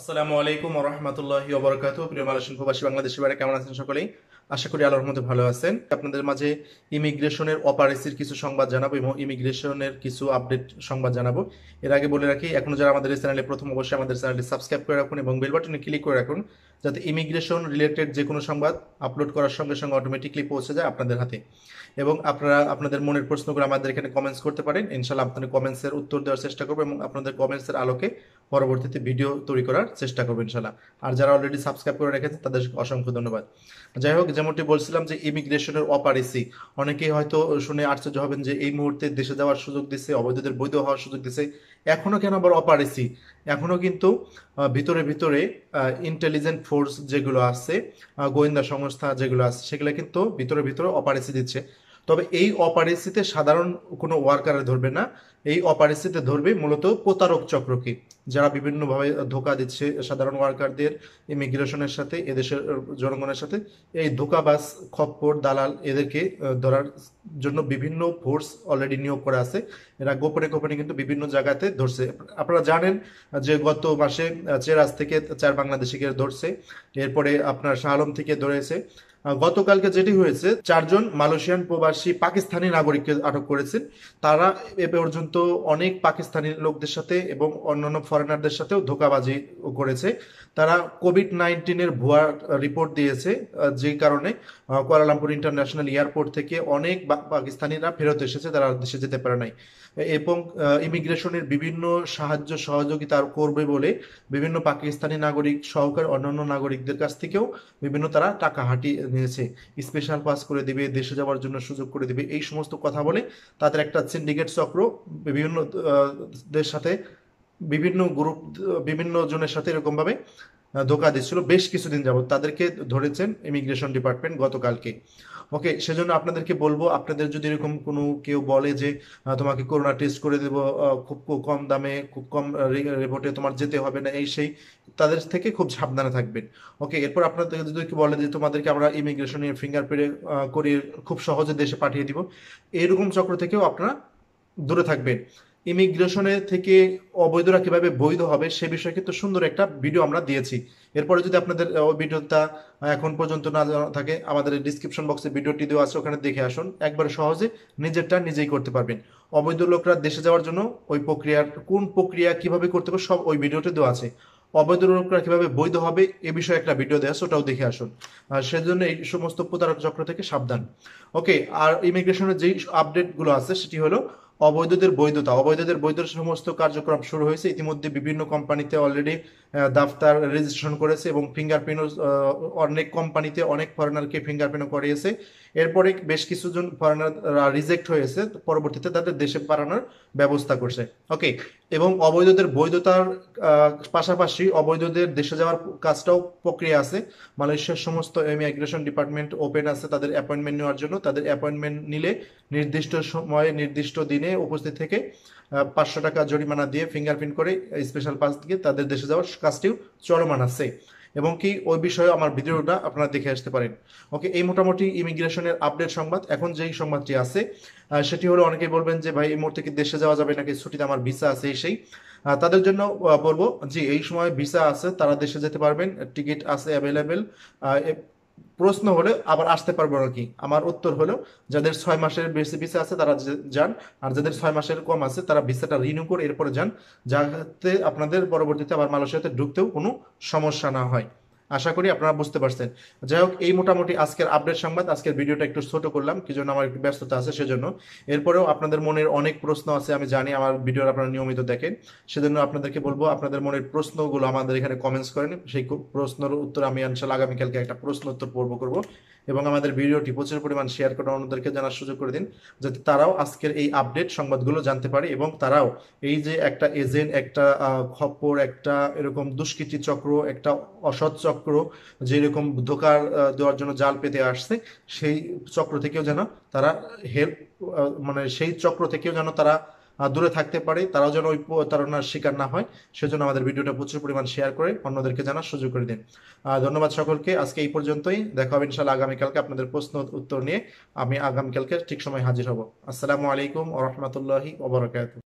আসসালামু আলাইকুম রহমতুল্লাহি অবরকাত প্রিয় মালয়েশিয়ান বাংলাদেশের বাংলাদেশি বাইরে কেমন আছেন সকলেই আশা করি আল্লাহর মধ্যে ভালো আছেন আপনাদের মাঝে ইমিগ্রেশনের অপারেসির কিছু সংবাদ জানাবো এবং ইমিগ্রেশনের কিছু আপডেট সংবাদ জানাবো এর আগে বলে রাখি এখনো যারা আমাদের এই চ্যানেলে প্রথম অবশ্যই আমাদের চ্যানেলটি সাবস্ক্রাইব করে রাখুন এবং বেল বাটনে ক্লিক করে রাখুন যাতে ইমিগ্রেশন রিলেটেড যে কোনো সংবাদ আপলোড করার সঙ্গে সঙ্গে অটোমেটিকলি পৌঁছে যায় আপনাদের হাতে এবং আপনারা আপনাদের মনের প্রশ্নগুলো আমাদের এখানে কমেন্টস করতে পারেন ইনশাল্লাহ আপনাদের কমেন্টসের উত্তর দেওয়ার চেষ্টা করবো এবং আপনাদের কমেন্টসের আলোকে পরবর্তীতে ভিডিও তৈরি করা করার চেষ্টা করবো ইনশাল্লাহ আর যারা অলরেডি সাবস্ক্রাইব করে রেখেছেন তাদের অসংখ্য ধন্যবাদ যাই হোক যেমনটি বলছিলাম যে ইমিগ্রেশনের অপারেসি অনেকেই হয়তো শুনে আশ্চর্য হবেন যে এই মুহূর্তে দেশে যাওয়ার সুযোগ দিচ্ছে অবৈধদের বৈধ হওয়ার সুযোগ দিচ্ছে এখনো কেন আবার অপারেসি এখনো কিন্তু ভিতরে ভিতরে ইন্টেলিজেন্ট ফোর্স যেগুলো আছে গোয়েন্দা সংস্থা যেগুলো আছে সেগুলো কিন্তু ভিতরে ভিতরে অপারেসি দিচ্ছে তবে এই অপারেসিতে সাধারণ কোনো ওয়ার্কারে ধরবে না এই অপারেসিতে ধরবে মূলত প্রতারক চক্রকে যারা বিভিন্নভাবে ধোকা দিচ্ছে সাধারণ ওয়ার্কারদের ইমিগ্রেশনের সাথে এদেশের জনগণের সাথে এই ধোকাবাস খপ্পর দালাল এদেরকে ধরার জন্য বিভিন্ন ফোর্স অলরেডি নিয়োগ করা আছে এরা গোপনে গোপনে কিন্তু বিভিন্ন জায়গাতে ধরছে আপনারা জানেন যে গত মাসে চেরাজ থেকে চার বাংলাদেশিকে ধরছে এরপরে আপনার শাহালম থেকে ধরেছে গতকালকে যেটি হয়েছে চারজন মালয়েশিয়ান প্রবাসী পাকিস্তানি নাগরিককে আটক করেছেন তারা এ পর্যন্ত অনেক পাকিস্তানি লোকদের সাথে এবং অন্যান্য ফরেনারদের সাথেও ধোকাবাজি করেছে তারা কোভিড নাইন্টিনের ভুয়া রিপোর্ট দিয়েছে যে কারণে কুয়ালালামপুর ইন্টারন্যাশনাল এয়ারপোর্ট থেকে অনেক পাকিস্তানিরা ফেরত এসেছে তারা দেশে যেতে পারে নাই এবং ইমিগ্রেশনের বিভিন্ন সাহায্য সহযোগিতা করবে বলে বিভিন্ন পাকিস্তানি নাগরিক সহকারে অন্যান্য নাগরিকদের কাছ থেকেও বিভিন্ন তারা টাকা হাঁটি নিয়েছে স্পেশাল পাস করে দিবে দেশে যাওয়ার জন্য সুযোগ করে দিবে এই সমস্ত কথা বলে তাদের একটা সিন্ডিকেট চক্র বিভিন্ন দের সাথে বিভিন্ন গ্রুপ বিভিন্ন জনের সাথে এরকমভাবে ধোকা দিচ্ছিল বেশ কিছুদিন যাবত তাদেরকে ধরেছেন ইমিগ্রেশন ডিপার্টমেন্ট গতকালকে ওকে সেজন্য আপনাদেরকে বলবো আপনাদের যদি এরকম কোনো কেউ বলে যে তোমাকে করোনা টেস্ট করে দেব খুব কম দামে খুব কম রিপোর্টে তোমার যেতে হবে না এই সেই তাদের থেকে খুব সাবধানে থাকবেন ওকে এরপর আপনাদের যদি বলে যে তোমাদেরকে আমরা ইমিগ্রেশনের ফিঙ্গারপ্রিন্ট করিয়ে খুব সহজে দেশে পাঠিয়ে দিব এরকম চক্র থেকেও আপনারা দূরে থাকবে ইমিগ্রেশনের থেকে অবৈধরা কিভাবে বৈধ হবে সে বিষয়ে কিন্তু সুন্দর একটা ভিডিও আমরা দিয়েছি এরপরে যদি আপনাদের ভিডিওটা এখন পর্যন্ত না থাকে আমাদের ডিসক্রিপশন বক্সে ভিডিওটি দেওয়া আছে ওখানে দেখে আসুন একবারে সহজে নিজেরটা নিজেই করতে পারবেন অবৈধ লোকরা দেশে যাওয়ার জন্য ওই প্রক্রিয়ার কোন প্রক্রিয়া কিভাবে করতে হবে সব ওই ভিডিওতে দেওয়া আছে অবৈধ লোকরা কিভাবে বৈধ হবে এ বিষয়ে একটা ভিডিও দেওয়া আছে ওটাও দেখে আসুন সেজন্য এই সমস্ত প্রতারক চক্র থেকে সাবধান ওকে আর ইমিগ্রেশনের যেই আপডেটগুলো আছে সেটি হলো অবৈধদের বৈধতা অবৈধদের বৈধ সমস্ত কার্যক্রম শুরু হয়েছে ইতিমধ্যে বিভিন্ন কোম্পানিতে অলরেডি দাফতার রেজিস্ট্রেশন করেছে এবং ফিঙ্গারপ্রিন্ট অনেক কোম্পানিতে অনেক ফরেনারকে ফিঙ্গারপ্রিন্টও করিয়েছে এরপরে বেশ কিছুজন ফরেনাররা রিজেক্ট হয়েছে পরবর্তীতে তাদের দেশে পাঠানোর ব্যবস্থা করছে ওকে এবং অবৈধদের বৈধতার পাশাপাশি অবৈধদের দেশে যাওয়ার কাজটাও প্রক্রিয়া আছে মালয়েশিয়ার সমস্ত ইমিগ্রেশন ডিপার্টমেন্ট ওপেন আছে তাদের অ্যাপয়েন্টমেন্ট নেওয়ার জন্য তাদের অ্যাপয়েন্টমেন্ট নিলে নির্দিষ্ট সময়ে নির্দিষ্ট দিনে উপস্থিত থেকে পাঁচশো টাকা জরিমানা দিয়ে ফিঙ্গারপ্রিন্ট করে স্পেশাল পাস দিয়ে তাদের দেশে যাওয়ার কাজটিও চলমান আছে এবং কি ওই বিষয়ে আমার ভিডিওটা আপনারা দেখে আসতে পারেন ওকে এই মোটামুটি ইমিগ্রেশনের আপডেট সংবাদ এখন যেই সংবাদটি আছে সেটি হলো অনেকেই বলবেন যে ভাই এই মুহূর্তে কি দেশে যাওয়া যাবে নাকি ছুটিতে আমার ভিসা আছে সেই তাদের জন্য বলবো জি এই সময় ভিসা আছে তারা দেশে যেতে পারবেন টিকিট আছে অ্যাভেলেবেল প্রশ্ন হলে আবার আসতে পারবো নাকি আমার উত্তর হলো যাদের ছয় মাসের বেশি ভিসা আছে তারা যান আর যাদের ছয় মাসের কম আছে তারা ভিসাটা রিনিউ করে এরপরে যান যাতে আপনাদের পরবর্তীতে আবার মালয়েশিয়াতে ঢুকতেও কোনো সমস্যা না হয় আশা করি আপনারা বুঝতে পারছেন যাই হোক এই মোটামুটি আজকের আপডেট সংবাদ আজকের ভিডিওটা একটু ছোট করলাম কি জন্য আমার একটু ব্যস্ততা আছে সেজন্য এরপরেও আপনাদের মনের অনেক প্রশ্ন আছে আমি জানি আমার ভিডিও আপনারা নিয়মিত দেখেন সেজন্য আপনাদেরকে বলবো আপনাদের মনের প্রশ্নগুলো আমাদের এখানে কমেন্টস করেন সেই প্রশ্নের উত্তর আমি আনসাল আগামীকালকে একটা প্রশ্ন উত্তর পূর্ব করবো এবং আমাদের ভিডিওটি প্রচুর পরিমাণ শেয়ার করে অন্যদেরকে জানার সুযোগ করে দিন যাতে তারাও আজকের এই আপডেট সংবাদগুলো জানতে পারে এবং তারাও এই যে একটা এজেন্ট একটা খপ্পর একটা এরকম দুষ্কৃতি চক্র একটা অসৎ চক্র যেরকম ধোকার দেওয়ার জন্য জাল পেতে আসছে সেই চক্র থেকেও যেন তারা হেল্প মানে সেই চক্র থেকেও যেন তারা দূরে থাকতে পারে তারাও যেন ওই প্রতারণার শিকার না হয় সেজন্য আমাদের ভিডিওটা প্রচুর পরিমাণ শেয়ার করে অন্যদেরকে জানার সুযোগ করে দিন ধন্যবাদ সকলকে আজকে এই পর্যন্তই দেখা হবে ইনশাল্লাহ আগামীকালকে আপনাদের প্রশ্ন উত্তর নিয়ে আমি আগামীকালকে ঠিক সময় হাজির হব আসসালামু আলাইকুম ও রহমতুল্লাহি